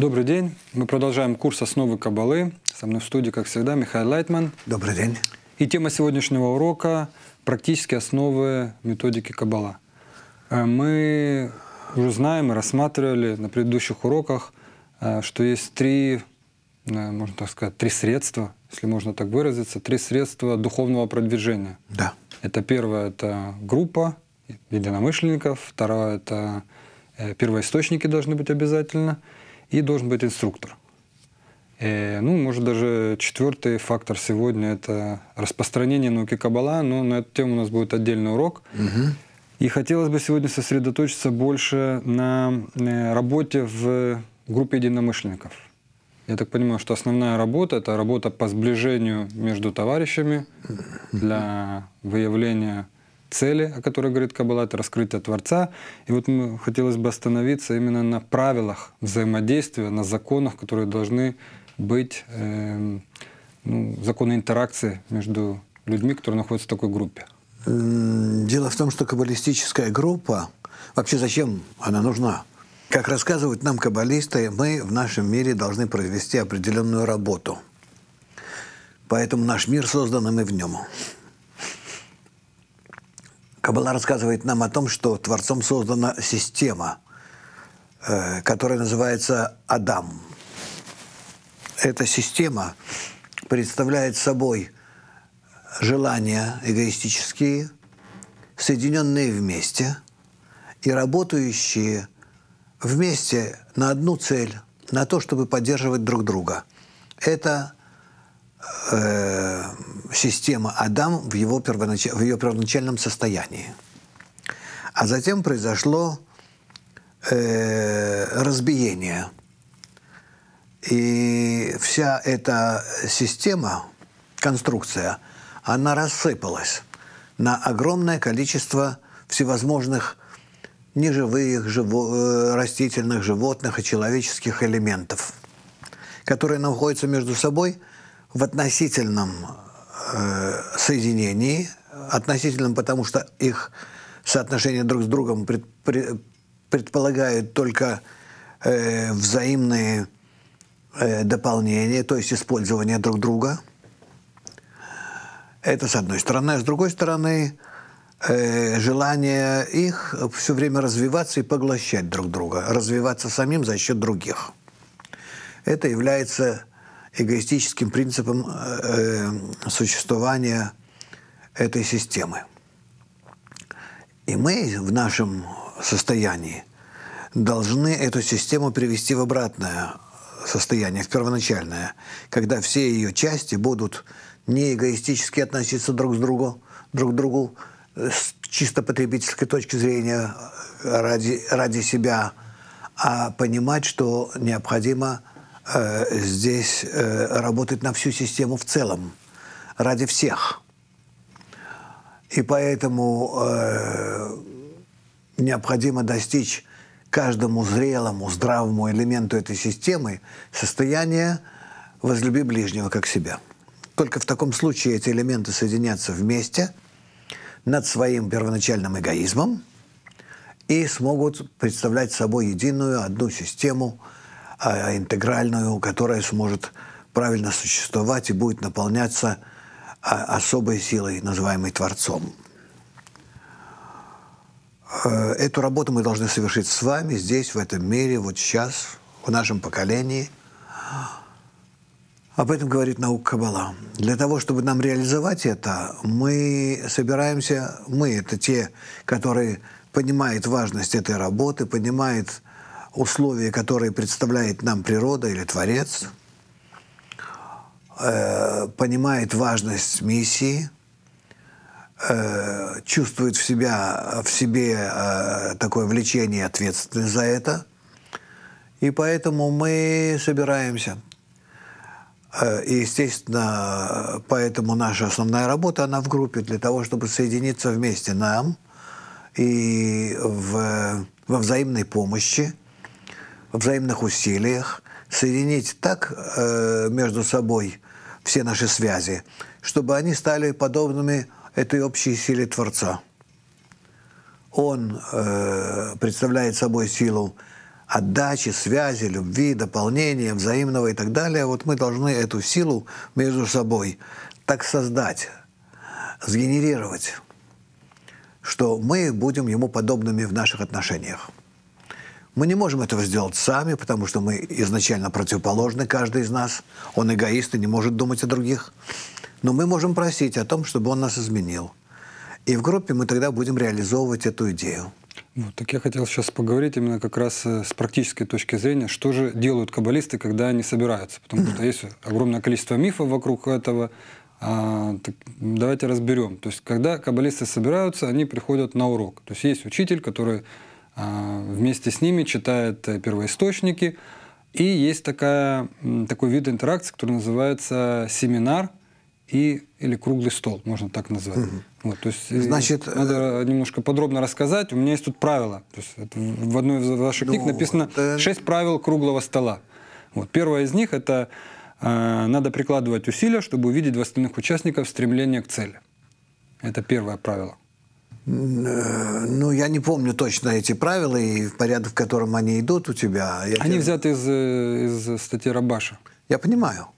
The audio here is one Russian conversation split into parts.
Добрый день. Мы продолжаем курс «Основы Кабалы». Со мной в студии, как всегда, Михаил Лайтман. Добрый день. И тема сегодняшнего урока – практические основы методики Каббала. Э, мы уже знаем и рассматривали на предыдущих уроках, э, что есть три, э, можно так сказать, три средства, если можно так выразиться, три средства духовного продвижения. Да. Это первое – это группа единомышленников, второе – это первоисточники должны быть обязательно – и должен быть инструктор. И, э, ну, может, даже четвертый фактор сегодня – это распространение науки Каббала, но на эту тему у нас будет отдельный урок. Угу. И хотелось бы сегодня сосредоточиться больше на э, работе в группе единомышленников. Я так понимаю, что основная работа – это работа по сближению между товарищами для выявления цели, о которой говорит Каббала, это раскрытие Творца. И вот мы, хотелось бы остановиться именно на правилах взаимодействия, на законах, которые должны быть э, ну, законы интеракции между людьми, которые находятся в такой группе. Дело в том, что каббалистическая группа, вообще зачем она нужна? Как рассказывают нам каббалисты, мы в нашем мире должны провести определенную работу. Поэтому наш мир создан, и мы в нем. Кабала рассказывает нам о том, что Творцом создана система, э, которая называется Адам. Эта система представляет собой желания эгоистические, соединенные вместе и работающие вместе на одну цель, на то, чтобы поддерживать друг друга. Это э, система Адам в, его первонач... в ее первоначальном состоянии. А затем произошло э, разбиение. И вся эта система, конструкция, она рассыпалась на огромное количество всевозможных неживых, живо э, растительных, животных и человеческих элементов, которые находятся между собой в относительном Э, соединений относительно, потому что их соотношение друг с другом пред, пред, предполагают только э, взаимные э, дополнения, то есть использование друг друга. Это с одной стороны. А с другой стороны, э, желание их все время развиваться и поглощать друг друга, развиваться самим за счет других. Это является эгоистическим принципам э, э, существования этой системы. И мы в нашем состоянии должны эту систему привести в обратное состояние, в первоначальное, когда все ее части будут не эгоистически относиться друг к другу, друг к другу э, с чисто потребительской точки зрения э, ради, ради себя, а понимать, что необходимо – Э, здесь э, работать на всю систему в целом, ради всех. И поэтому э, необходимо достичь каждому зрелому, здравому элементу этой системы состояния «возлюби ближнего, как себя». Только в таком случае эти элементы соединятся вместе над своим первоначальным эгоизмом и смогут представлять собой единую одну систему – а, а интегральную, которая сможет правильно существовать и будет наполняться а, особой силой, называемой Творцом. Э, эту работу мы должны совершить с вами здесь, в этом мире, вот сейчас, в нашем поколении. Об этом говорит наука Каббала. Для того, чтобы нам реализовать это, мы собираемся, мы – это те, которые понимают важность этой работы, понимают условия, которые представляет нам природа или Творец, э, понимает важность миссии, э, чувствует в, себя, в себе э, такое влечение и ответственность за это. И поэтому мы собираемся. Э, и, естественно, поэтому наша основная работа, она в группе, для того, чтобы соединиться вместе нам и в, во взаимной помощи – взаимных усилиях соединить так э, между собой все наши связи, чтобы они стали подобными этой общей силе Творца. Он э, представляет собой силу отдачи, связи, любви, дополнения, взаимного и так далее. Вот мы должны эту силу между собой так создать, сгенерировать, что мы будем ему подобными в наших отношениях. Мы не можем этого сделать сами, потому что мы изначально противоположны, каждый из нас. Он эгоист и не может думать о других. Но мы можем просить о том, чтобы он нас изменил. И в группе мы тогда будем реализовывать эту идею. Вот, ну, так я хотел сейчас поговорить именно как раз э, с практической точки зрения, что же делают каббалисты, когда они собираются. Потому что есть огромное количество мифов вокруг этого. А, так давайте разберем. То есть, когда каббалисты собираются, они приходят на урок. То есть есть учитель, который а, вместе с ними читает э, первоисточники. И есть такая, такой вид интеракции, который называется семинар и, или круглый стол, можно так назвать. Угу. Вот, то есть э, Значит, э, надо э... немножко подробно рассказать. У меня есть тут правила. То есть это в одной из ваших ну, книг написано шесть 6 правил круглого стола. Вот, первое из них это э, надо прикладывать усилия, чтобы увидеть в остальных участников стремление к цели. Это первое правило. Э, ну, я не помню точно эти правила и порядок, в котором они идут у тебя. Я они тебе... взяты из, э, из статьи Рабаша. Я понимаю,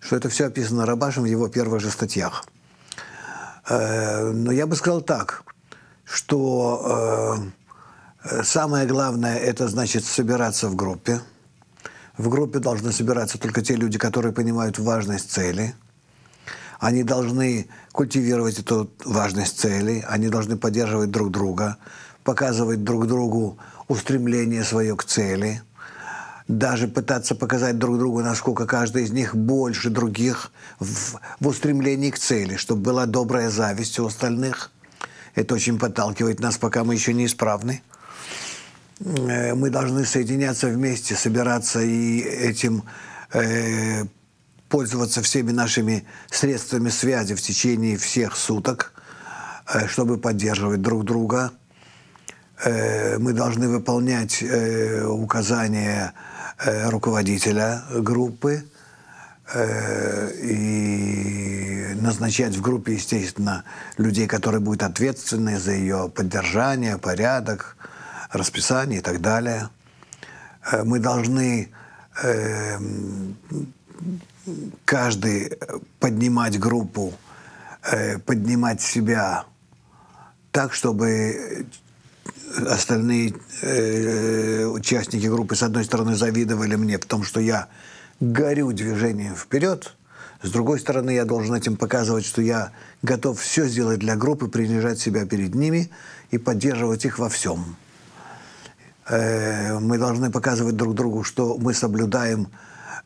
что это все описано Рабашем в его первых же статьях. Э, но я бы сказал так, что самое главное – это, значит, собираться в группе. В группе должны собираться только те люди, которые понимают важность цели – они должны культивировать эту важность целей, они должны поддерживать друг друга, показывать друг другу устремление свое к цели, даже пытаться показать друг другу, насколько каждый из них больше других в, в устремлении к цели, чтобы была добрая зависть у остальных. Это очень подталкивает нас, пока мы еще не исправны э, мы должны соединяться вместе, собираться и этим э, пользоваться всеми нашими средствами связи в течение всех суток, э, чтобы поддерживать друг друга. Э, мы должны выполнять э, указания руководителя группы и назначать в группе, естественно, людей, которые будут ответственны за ее поддержание, порядок, расписание и так далее. Мы должны каждый э, поднимать группу, э, поднимать себя так, чтобы э, остальные участники группы, с одной стороны, завидовали мне, в том, что я горю движением вперед, с другой стороны, я должен этим показывать, что я готов все сделать для группы, принижать себя перед ними и поддерживать их во всем. Мы должны показывать друг другу, что мы соблюдаем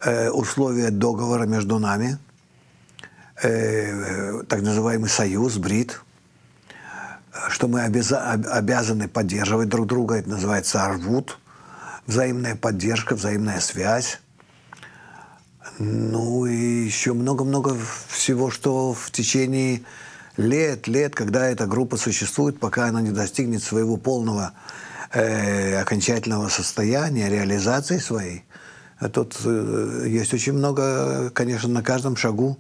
Э, условия договора между нами, э, так называемый союз, брит, что мы обяза обязаны поддерживать друг друга, это называется арвуд, взаимная поддержка, взаимная связь. Ну и еще много-много всего, что в течение лет, лет, когда эта группа существует, пока она не достигнет своего полного э, окончательного состояния, реализации своей, Тут э, есть очень много, конечно, на каждом шагу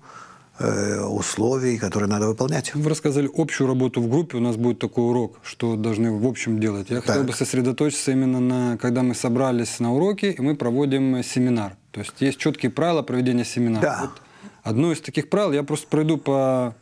э, условий, которые надо выполнять. Вы рассказали общую работу в группе. У нас будет такой урок, что должны в общем делать. Я так. хотел бы сосредоточиться именно на, когда мы собрались на уроке, и мы проводим э, семинар. То есть есть четкие правила проведения семинара. Да. Вот одно из таких правил, я просто пройду по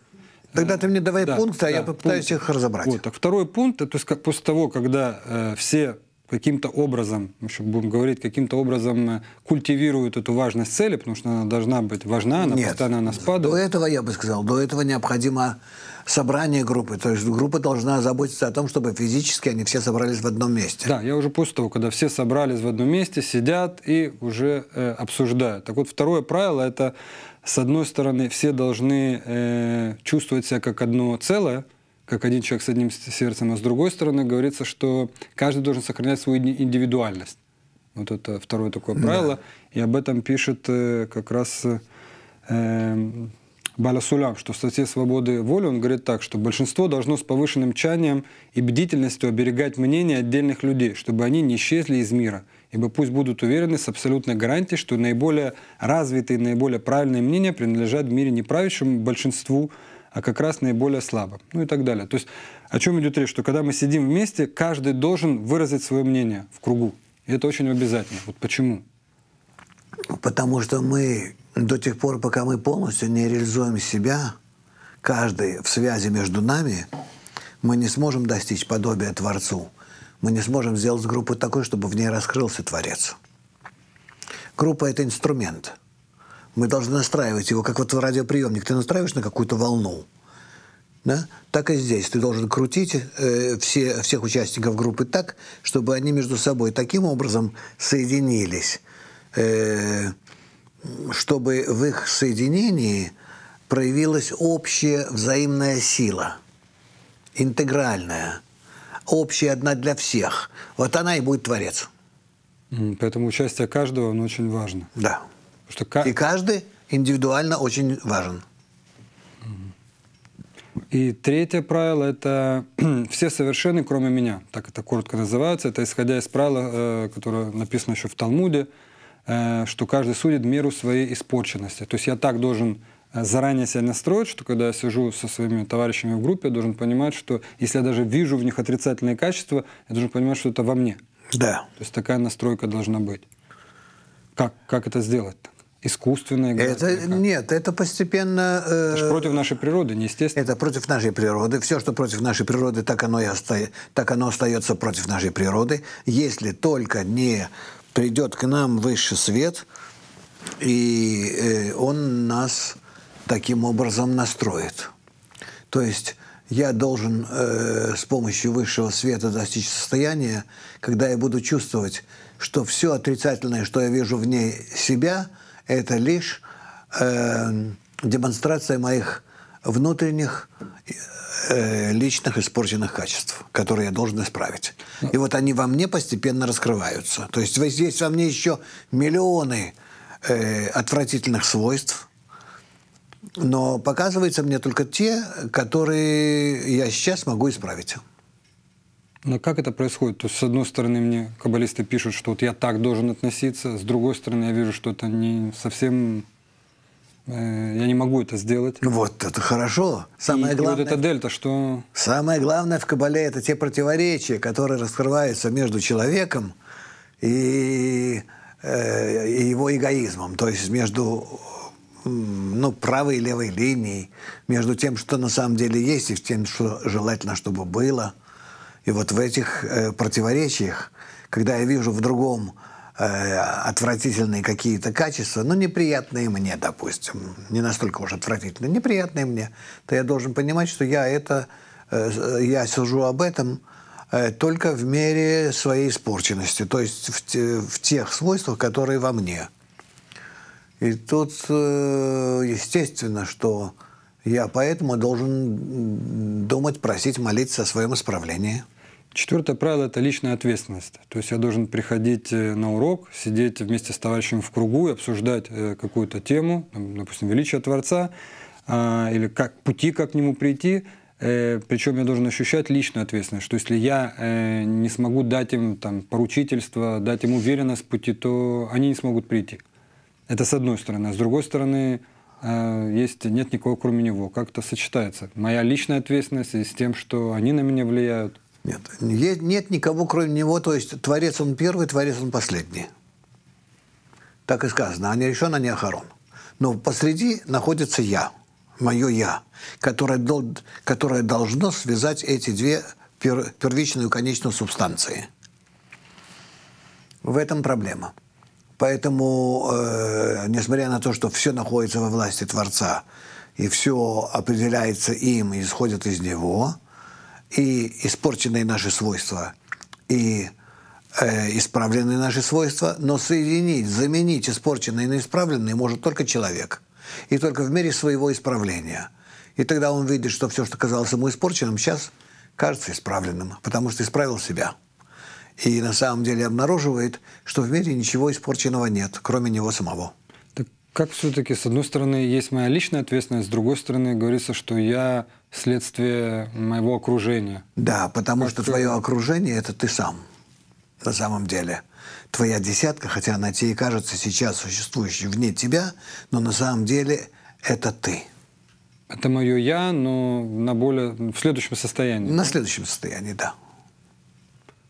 Тогда ты мне давай да, пункты, да, а я попытаюсь пункты. их разобрать. Вот, так второй пункт, то есть как, после того, когда э, все каким-то образом, еще будем говорить, каким-то образом э, культивируют эту важность цели, потому что она должна быть важна, она Нет, постоянно она спадает. До этого, я бы сказал, до этого необходимо собрание группы. То есть группа должна заботиться о том, чтобы физически они все собрались в одном месте. Да, я уже после того, когда все собрались в одном месте, сидят и уже э, обсуждают. Так вот, второе правило – это, с одной стороны, все должны э, чувствовать себя как одно целое, как один человек с одним сердцем, а с другой стороны говорится, что каждый должен сохранять свою индивидуальность. Вот это второе такое правило. Да. И об этом пишет э, как раз э, эм, Баласулям, что в статье «Свободы воли» он говорит так, что большинство должно с повышенным чанием и бдительностью оберегать мнение отдельных людей, чтобы они не исчезли из мира, ибо пусть будут уверены с абсолютной гарантией, что наиболее развитые, наиболее правильные мнения принадлежат в мире не правящему большинству, а как раз наиболее слабым, ну и так далее. То есть о чем идет речь, что когда мы сидим вместе, каждый должен выразить свое мнение в кругу. И это очень обязательно. Вот почему? Потому что мы до тех пор, пока мы полностью не реализуем себя, каждый в связи между нами, мы не сможем достичь подобия Творцу. Мы не сможем сделать группу такой, чтобы в ней раскрылся Творец. Группа — это инструмент — мы должны настраивать его, как вот в радиоприемник. Ты настраиваешь на какую-то волну, да? так и здесь. Ты должен крутить э, все, всех участников группы так, чтобы они между собой таким образом соединились, э, чтобы в их соединении проявилась общая взаимная сила, интегральная, общая одна для всех. Вот она и будет творец. Поэтому участие каждого, очень важно. Да. Что... И каждый индивидуально очень важен. И третье правило — это «все совершенны, кроме меня». Так это коротко называется. Это исходя из правила, э, которое написано еще в Талмуде, э, что каждый судит меру своей испорченности. То есть я так должен э, заранее себя настроить, что когда я сижу со своими товарищами в группе, я должен понимать, что если я даже вижу в них отрицательные качества, я должен понимать, что это во мне. Да. То есть такая настройка должна быть. Как, как это сделать-то? искусственное. Это нет, это постепенно. Э, это против нашей природы, неестественно. Это против нашей природы. Все, что против нашей природы, так оно и остается, так оно остается против нашей природы, если только не придет к нам высший свет, и э, он нас таким образом настроит. То есть я должен э, с помощью высшего света достичь состояния, когда я буду чувствовать, что все отрицательное, что я вижу в ней себя, это лишь э, демонстрация моих внутренних э, личных испорченных качеств, которые я должен исправить. И вот они во мне постепенно раскрываются. То есть здесь во мне еще миллионы э, отвратительных свойств, но показываются мне только те, которые я сейчас могу исправить. Но как это происходит? То есть, с одной стороны, мне каббалисты пишут, что вот я так должен относиться, с другой стороны, я вижу, что это не совсем... Э, я не могу это сделать. Вот это хорошо. Самое и, главное... И вот это дельта, что... Самое главное в Кабале — это те противоречия, которые раскрываются между человеком и, э, и его эгоизмом. То есть между ну, правой и левой линией, между тем, что на самом деле есть, и тем, что желательно, чтобы было — и вот в этих э, противоречиях, когда я вижу в другом э, отвратительные какие-то качества, ну, неприятные мне, допустим, не настолько уж отвратительные, неприятные мне, то я должен понимать, что я это, э, э я сужу об этом э, только в мере своей испорченности, то есть в, те, в тех свойствах, которые во мне. И тут, э, естественно, что я поэтому должен думать, просить, молиться о своем исправлении. Четвертое правило – это личная ответственность. То есть я должен приходить э, на урок, сидеть вместе с товарищем в кругу и обсуждать э, какую-то тему, допустим, величие Творца, а, или как пути, как к нему прийти. Э, Причем я должен ощущать личную ответственность, что если я не смогу дать им там, поручительство, дать им уверенность в пути, то они не смогут прийти. Это с одной стороны. С другой стороны, есть, нет никого кроме него. Как это сочетается? Моя личная ответственность и с тем, что они на меня влияют – нет. Есть, нет никого, кроме него. То есть Творец он первый, Творец он последний. Так и сказано. Они «А не решен, а не охорон. Но посреди находится я, мое я, которое, которое должно связать эти две пер, первичную и конечную субстанции. В этом проблема. Поэтому, э, несмотря на то, что все находится во власти Творца, и все определяется им и исходит из него – и испорченные наши свойства, и э, исправленные наши свойства, но соединить, заменить испорченные на исправленные может только человек. И только в мере своего исправления. И тогда он видит, что все, что казалось ему испорченным, сейчас кажется исправленным, потому что исправил себя. И на самом деле обнаруживает, что в мире ничего испорченного нет, кроме него самого как все-таки, с одной стороны, есть моя личная ответственность, с другой стороны, говорится, что я следствие моего окружения. Да, потому как что ты... твое окружение – это ты сам, на самом деле. Твоя десятка, хотя она тебе и кажется сейчас существующей вне тебя, но на самом деле это ты. Это мое я, но на более в следующем состоянии. На да? следующем состоянии, да.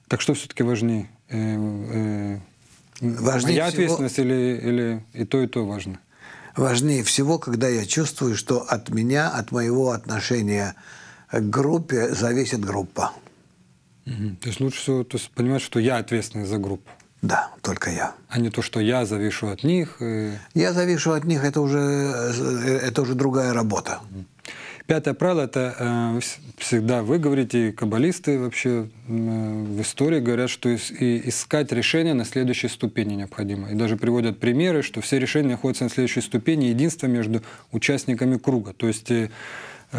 Так что все-таки важнее? Э -э Важнее Моя всего... ответственность или, или и то, и то важно? Важнее всего, когда я чувствую, что от меня, от моего отношения к группе зависит группа. Угу. То есть лучше всего то есть, понимать, что я ответственный за группу. Да, только я. А не то, что я завишу от них. И... Я завишу от них, это уже, э, это уже другая работа. Угу. Пятое правило — это э, всегда вы говорите, и каббалисты вообще э, в истории говорят, что искать решение на следующей ступени необходимо. И даже приводят примеры, что все решения находятся на следующей ступени, единство между участниками круга. То есть э,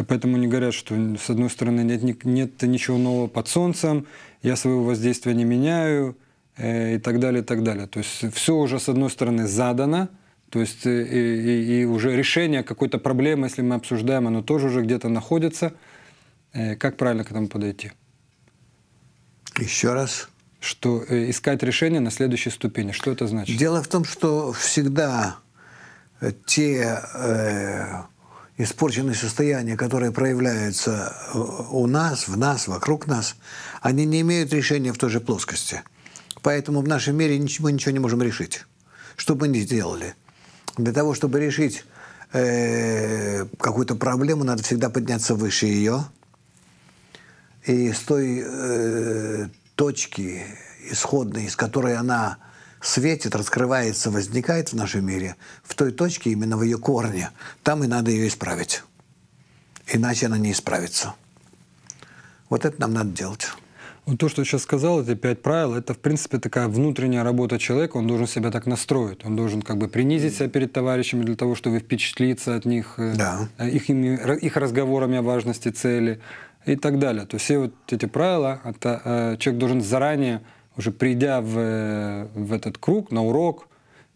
Поэтому не говорят, что с одной стороны нет, нет ничего нового под солнцем, я своего воздействия не меняю и так далее, и так далее. То есть все уже с одной стороны задано, то есть э, и, и, и уже решение какой-то проблемы, если мы обсуждаем, оно тоже уже где-то находится. Э, как правильно к этому подойти? Еще раз. Что э, искать решение на следующей ступени. Что это значит? Дело в том, что всегда те э, испорченные состояния, которые проявляются у нас, в нас, вокруг нас, они не имеют решения в той же плоскости. Поэтому в нашем мире мы ничего не можем решить, что бы ни сделали – для того, чтобы решить э, какую-то проблему, надо всегда подняться выше ее. И с той э, точки исходной, из которой она светит, раскрывается, возникает в нашем мире, в той точке, именно в ее корне, там и надо ее исправить. Иначе она не исправится. Вот это нам надо делать. Вот ну, то, что я сейчас сказал, это пять правил, это, в принципе, такая внутренняя работа человека, он должен себя так настроить, он должен как бы принизить себя перед товарищами для того, чтобы впечатлиться от них, э, да. Э, их, их разговорами о важности цели и так далее. То есть все вот эти правила, это, э, человек должен заранее, уже придя в, в этот круг, на урок,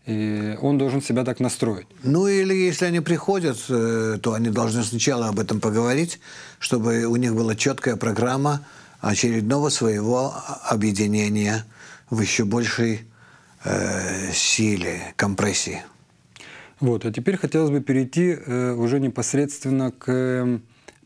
и он должен себя так настроить. Ну или если они приходят, то они должны сначала об этом поговорить, чтобы у них была четкая программа, очередного своего объединения в еще большей э, силе, компрессии. Вот, а теперь хотелось бы перейти э, уже непосредственно к э,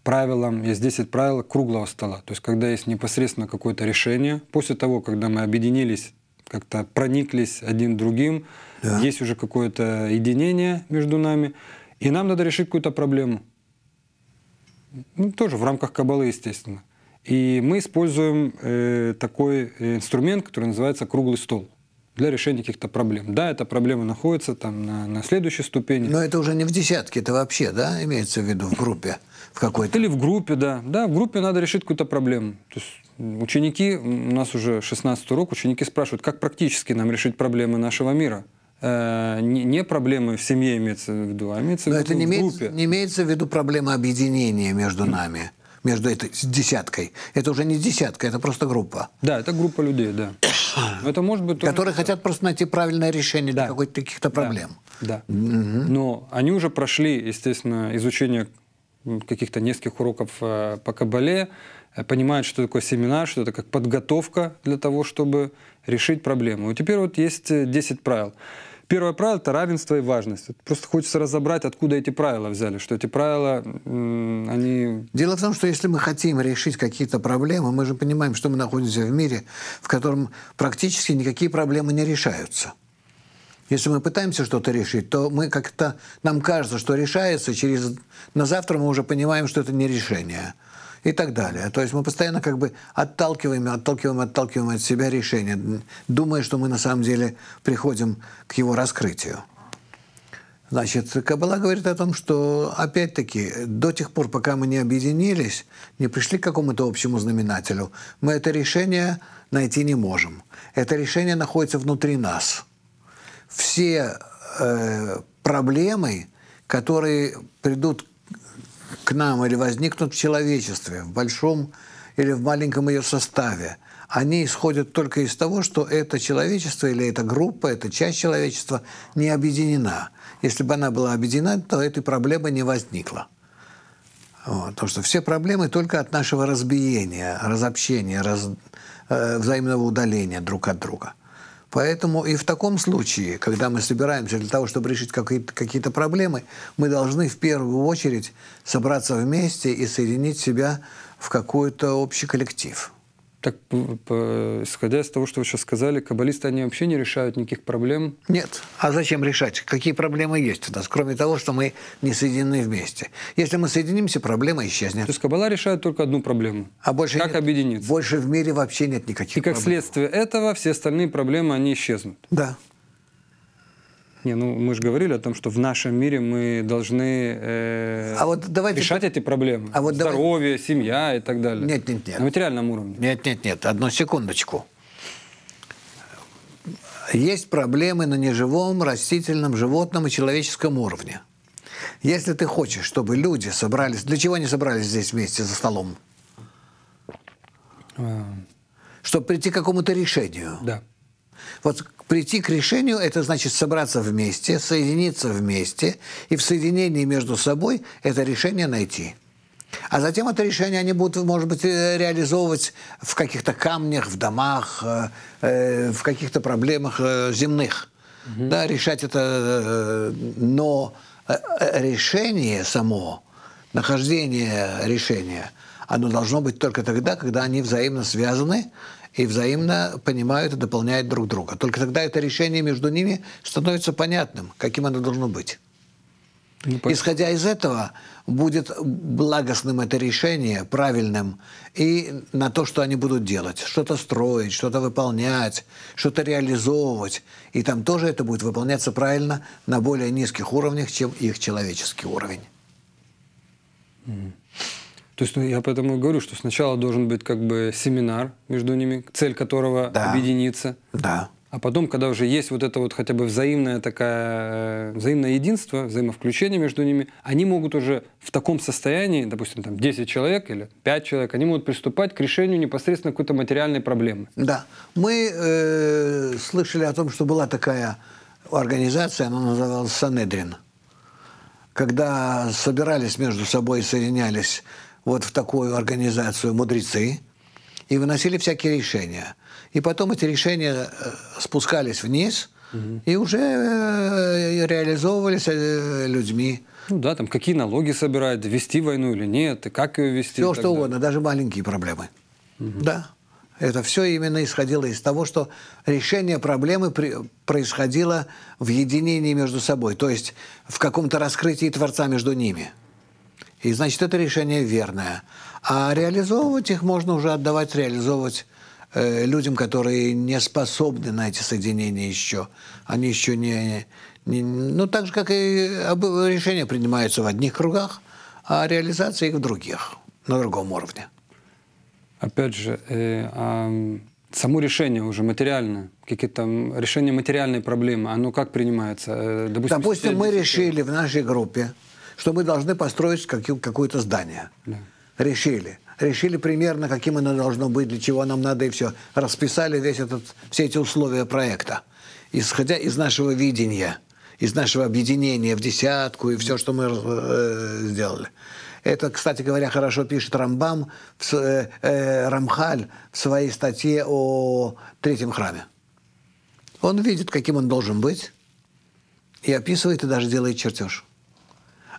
правилам, есть 10 правил круглого стола. То есть, когда есть непосредственно какое-то решение, после того, когда мы объединились, как-то прониклись один другим, да. есть уже какое-то единение между нами, и нам надо решить какую-то проблему. Ну, тоже в рамках кабалы, естественно. И мы используем э, такой э, инструмент, который называется круглый стол для решения каких-то проблем. Да, эта проблема находится там на, на следующей ступени. Но это уже не в десятке, это вообще, да, имеется в виду в группе в какой-то? Или в группе, да. Да, в группе надо решить какую-то проблему. То есть ученики, у нас уже 16 урок, ученики спрашивают, как практически нам решить проблемы нашего мира. Э, не, не проблемы в семье имеется в виду, а имеется Но в виду это не в группе. Имеется, не имеется в виду проблема объединения между нами между этой с десяткой. Это уже не десятка, это просто группа. Да, это группа людей, да. это может быть... Которые что... хотят просто найти правильное решение да. для каких-то каких проблем. Да. Угу. Но они уже прошли, естественно, изучение каких-то нескольких уроков э, по Кабале, э, понимают, что такое семинар, что это как подготовка для того, чтобы решить проблему. И теперь вот есть 10 э, правил. Первое правило — это равенство и важность. Просто хочется разобрать, откуда эти правила взяли, что эти правила, они... Дело в том, что если мы хотим решить какие-то проблемы, мы же понимаем, что мы находимся в мире, в котором практически никакие проблемы не решаются. Если мы пытаемся что-то решить, то мы как-то нам кажется, что решается через. На завтра мы уже понимаем, что это не решение и так далее. То есть мы постоянно как бы отталкиваем, отталкиваем, отталкиваем от себя решение, думая, что мы на самом деле приходим к его раскрытию. Значит, Кабала говорит о том, что, опять-таки, до тех пор, пока мы не объединились, не пришли к какому-то общему знаменателю, мы это решение найти не можем. Это решение находится внутри нас. Все э, проблемы, которые придут к нам или возникнут в человечестве, в большом или в маленьком ее составе, они исходят только из того, что это человечество или эта группа, эта часть человечества не объединена. Если бы она была объединена, то этой проблемы не возникло Вот, потому что все проблемы только от нашего разбиения, разобщения, раз, э, взаимного удаления друг от друга. Поэтому и в таком случае, когда мы собираемся для того, чтобы решить какие-то какие -то проблемы, мы должны в первую очередь собраться вместе и соединить себя в какой-то общий коллектив так, исходя из того, что вы сейчас сказали, каббалисты, они вообще не решают никаких проблем? Нет. А зачем решать? Какие проблемы есть у нас, кроме того, что мы не соединены вместе? Если мы соединимся, проблема исчезнет. То есть каббала решает только одну проблему? А больше Как нет, объединиться? Больше в мире вообще нет никаких проблем. И как проблем. следствие этого все остальные проблемы, они исчезнут? Да. Не, ну мы же говорили о том, что в нашем мире мы должны э, а вот давайте... решать эти проблемы. А вот Здоровье, давай... семья и так далее. Нет, нет, нет. На материальном уровне. Нет, нет, нет. Одну секундочку. Есть проблемы на неживом, растительном, животном и человеческом уровне. Если ты хочешь, чтобы люди собрались... Для чего они собрались здесь вместе за столом? А. Чтобы прийти к какому-то решению. Да. Вот прийти к решению – это значит собраться вместе, соединиться вместе, и в соединении между собой это решение найти. А затем это решение они будут, может быть, э, реализовывать в каких-то камнях, в домах, э, э, в каких-то проблемах земных. Угу. Да, решать это, но решение само, нахождение решения, оно должно быть только тогда, когда они взаимно связаны, и взаимно понимают и дополняют друг друга. Только тогда это решение между ними становится понятным, каким оно должно быть. Ну, Исходя из этого, будет благостным это решение, правильным, и на то, что они будут делать. Что-то строить, что-то выполнять, что-то реализовывать. И там тоже это будет выполняться правильно на более низких уровнях, чем их человеческий уровень. Mm. То есть ну, я поэтому и говорю, что сначала должен быть как бы семинар между ними, цель которого да. объединиться. Да. А потом, когда уже есть вот это вот хотя бы взаимное такое, э, взаимное единство, взаимовключение между ними, они могут уже в таком состоянии, допустим, там 10 человек или 5 человек, они могут приступать к решению непосредственно какой-то материальной проблемы. Да. Мы э, слышали о том, что была такая организация, она называлась «Санедрин», когда собирались между собой, соединялись вот в такую организацию мудрецы и выносили всякие решения. И потом эти решения э, спускались вниз угу. и уже э, реализовывались э, людьми. Ну да, там какие налоги собирают, вести войну или нет, и как ее вести. Все что угодно, даже маленькие проблемы. Угу. Да. Это все именно исходило из того, что решение проблемы при, происходило в единении между собой, то есть в каком-то раскрытии Творца между ними. И значит, это решение верное. А реализовывать их можно уже отдавать, реализовывать э, людям, которые не способны на эти соединения еще. Они еще не, не... Ну, так же, как и решения принимаются в одних кругах, а реализация их в других, на другом уровне. Опять же, э, а само решение уже материально, какие там решения материальной проблемы, оно как принимается? Э, допустим, Допустим мы решили в нашей группе, что мы должны построить каким, какое-то здание. Да. Решили. Решили примерно, каким оно должно быть, для чего нам надо, и все. Расписали весь этот, все эти условия проекта. Исходя из нашего видения, из нашего объединения в десятку и все, что мы э, сделали. Это, кстати говоря, хорошо пишет Рамбам, в, э, э, Рамхаль в своей статье о Третьем храме. Он видит, каким он должен быть, и описывает, и даже делает чертеж.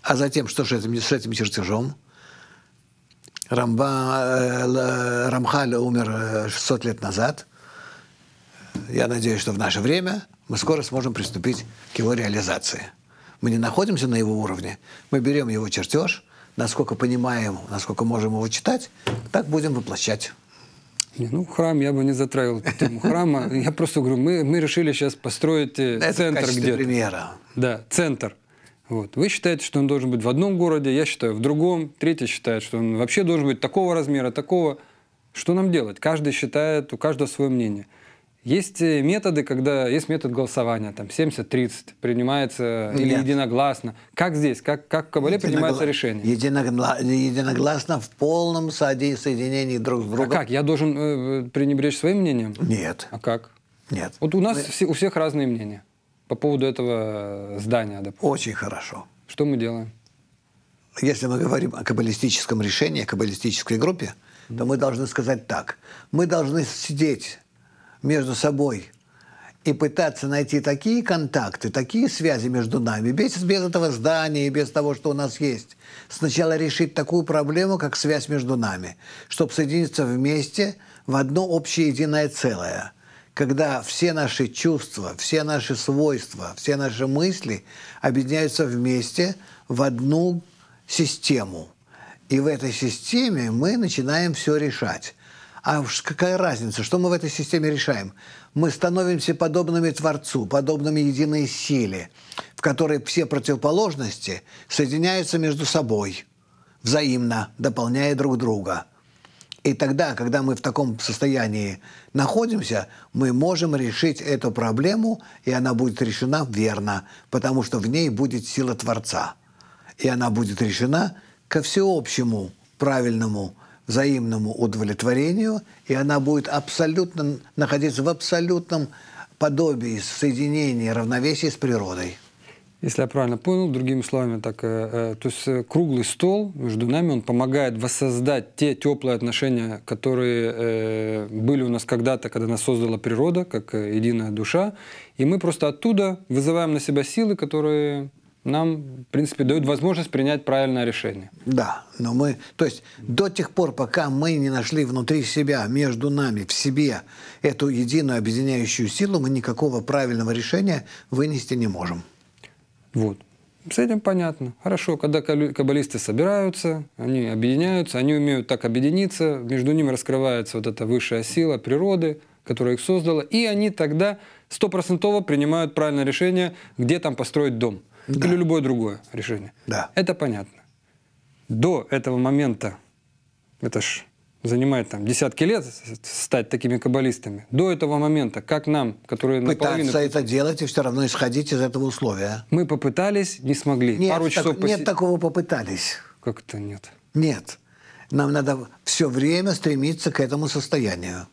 А затем что же этим, с этим чертежом? Рамба, э, Рамхаль умер 600 э, лет назад. Я надеюсь, что в наше время мы скоро сможем приступить к его реализации. Мы не находимся на его уровне. Мы берем его чертеж, насколько понимаем, насколько можем его читать, так будем воплощать. Ну, храм я бы не затравил тему храма. Я просто говорю, мы, мы решили сейчас построить э, Это центр где-то. примера. Да, центр. Вот. Вы считаете, что он должен быть в одном городе, я считаю в другом, третий считает, что он вообще должен быть такого размера, такого. Что нам делать? Каждый считает, у каждого свое мнение. Есть э, методы, когда есть метод голосования, там 70-30 принимается Нет. или единогласно. Как здесь, как, как в Кабале Единогла... принимается решение? Единогла... Единогласно в полном соединении друг с а другом. А как, я должен э, пренебречь своим мнением? Нет. А как? Нет. Вот у нас Мы... все, у всех разные мнения. По поводу этого э, здания, допустим. Очень хорошо. Что мы делаем? Если мы говорим о каббалистическом решении, о каббалистической группе, mm-hmm. то мы должны сказать так. Мы должны сидеть между собой и пытаться найти такие контакты, такие связи между нами, без, без этого здания и без того, что у нас есть. Сначала решить такую проблему, как связь между нами, чтобы соединиться вместе в одно общее единое целое – когда все наши чувства, все наши свойства, все наши мысли объединяются вместе в одну систему. И в этой системе мы начинаем все решать. А уж какая разница, что мы в этой системе решаем? Мы становимся подобными Творцу, подобными единой силе, в которой все противоположности соединяются между собой, взаимно, дополняя друг друга. И тогда, когда мы в таком состоянии находимся, мы можем решить эту проблему, и она будет решена верно, потому что в ней будет сила Творца. И она будет решена ко всеобщему правильному взаимному удовлетворению, и она будет абсолютно находиться в абсолютном подобии соединения равновесия с природой если я правильно понял, другими словами, так, э, э то есть э, круглый стол между нами, он помогает воссоздать те теплые отношения, которые э, были у нас когда-то, когда нас создала природа, как э, единая душа, и мы просто оттуда вызываем на себя силы, которые нам, в принципе, дают возможность принять правильное решение. Да, но мы, то есть до тех пор, пока мы не нашли внутри себя, между нами, в себе эту единую объединяющую силу, мы никакого правильного решения вынести не можем. Вот. С этим понятно. Хорошо, когда каббалисты собираются, они объединяются, они умеют так объединиться, между ними раскрывается вот эта высшая сила природы, которая их создала, и они тогда стопроцентово принимают правильное решение, где там построить дом. Да. Или любое другое решение. Да. Это понятно. До этого момента, это ж занимает там десятки лет стать такими каббалистами, до этого момента, как нам, которые Пытаться наполовину... это делать и все равно исходить из этого условия. Мы попытались, не смогли. Нет, Пару часов так, поси... нет такого попытались. Как это нет? Нет. Нам надо все время стремиться к этому состоянию.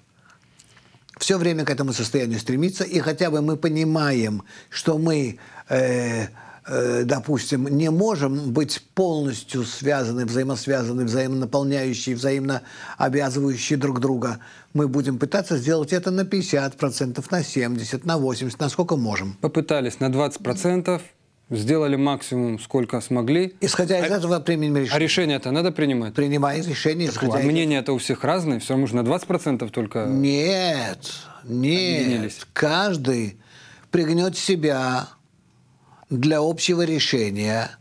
Все время к этому состоянию стремиться, и хотя бы мы понимаем, что мы э, Э, допустим, не можем быть полностью связаны, взаимосвязаны, взаимонаполняющие, взаимно обязывающие друг друга, мы будем пытаться сделать это на 50%, на 70%, на 80%, насколько можем. Попытались на 20%, сделали максимум, сколько смогли. Исходя из а, этого приняли решение. А решение-то надо принимать? Принимай решение, так, исходя а мнения это у всех разные, все равно же на 20% только Нет, нет. Объединились. Каждый пригнет себя, для общего решения.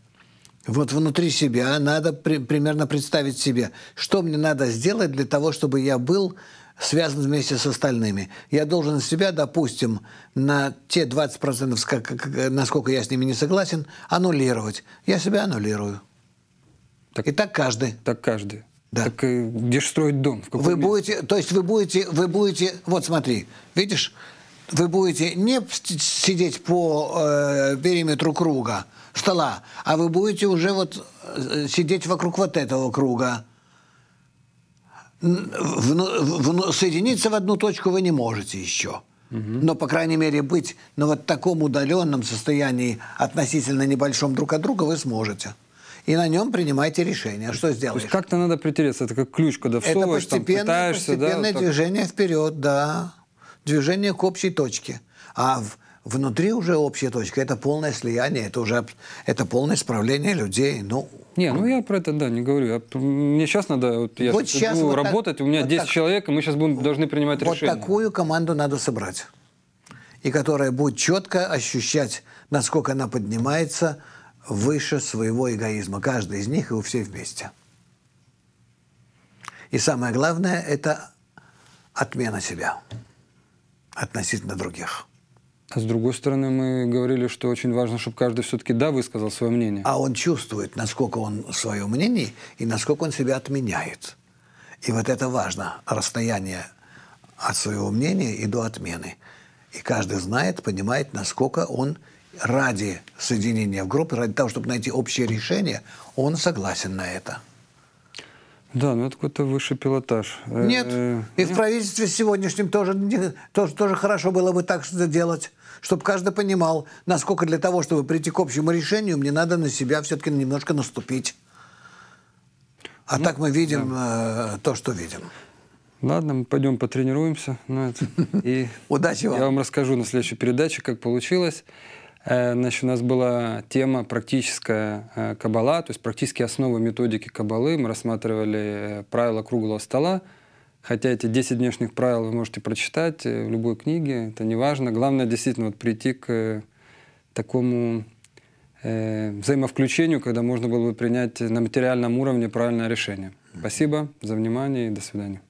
Вот внутри себя надо при, примерно представить себе, что мне надо сделать для того, чтобы я был связан вместе с остальными. Я должен себя, допустим, на те 20%, насколько я с ними не согласен, аннулировать. Я себя аннулирую. Так, и так каждый. Так каждый. Да. Так э, где же строить дом? вы месте? будете, то есть вы будете, вы будете, вот смотри, видишь, вы будете не сидеть по э, периметру круга, стола, а вы будете уже вот э, сидеть вокруг вот этого круга. В, ну, в, ну, соединиться в одну точку вы не можете еще. Угу. Но, по крайней мере, быть на вот таком удаленном состоянии относительно небольшом друг от друга вы сможете и на нем принимайте решение, что сделать. То есть как-то надо притереться, это как ключ, когда всовываешь, это постепенно, там, пытаешься, постепенное да? Вот движение вперед, да движение к общей точке. А в, внутри уже общая точка. Это полное слияние, это уже это полное исправление людей. Ну, не, ну я про это, да, не говорю. Я, мне сейчас надо, вот я вот сейчас буду вот работать, так, у меня вот 10 так, человек, и мы сейчас будем, должны принимать вот решение. Вот такую команду надо собрать. И которая будет четко ощущать, насколько она поднимается выше своего эгоизма. Каждый из них и у всех вместе. И самое главное – это отмена себя относительно других. А с другой стороны, мы говорили, что очень важно, чтобы каждый все-таки да высказал свое мнение. А он чувствует, насколько он свое мнение и насколько он себя отменяет. И вот это важно, расстояние от своего мнения и до отмены. И каждый знает, понимает, насколько он ради соединения в группы, ради того, чтобы найти общее решение, он согласен на это. Да, но ну, это какой-то высший пилотаж. Нет, э, и в правительстве сегодняшнем тоже, тоже, тоже хорошо было бы так что делать, чтобы каждый понимал, насколько для того, чтобы прийти к общему решению, мне надо на себя все-таки немножко наступить. А ну, так мы видим да. э, то, что видим. Ладно, мы пойдем потренируемся И Удачи вам. Я вам расскажу на следующей передаче, как получилось. Э, значит, у нас была тема практическая э, кабала, то есть практические основы методики кабалы. Мы рассматривали э, правила круглого стола, хотя эти 10 внешних правил вы можете прочитать в любой книге, это не важно. Главное действительно вот прийти к такому э, взаимовключению, когда можно было бы принять на материальном уровне правильное решение. Спасибо за внимание и до свидания.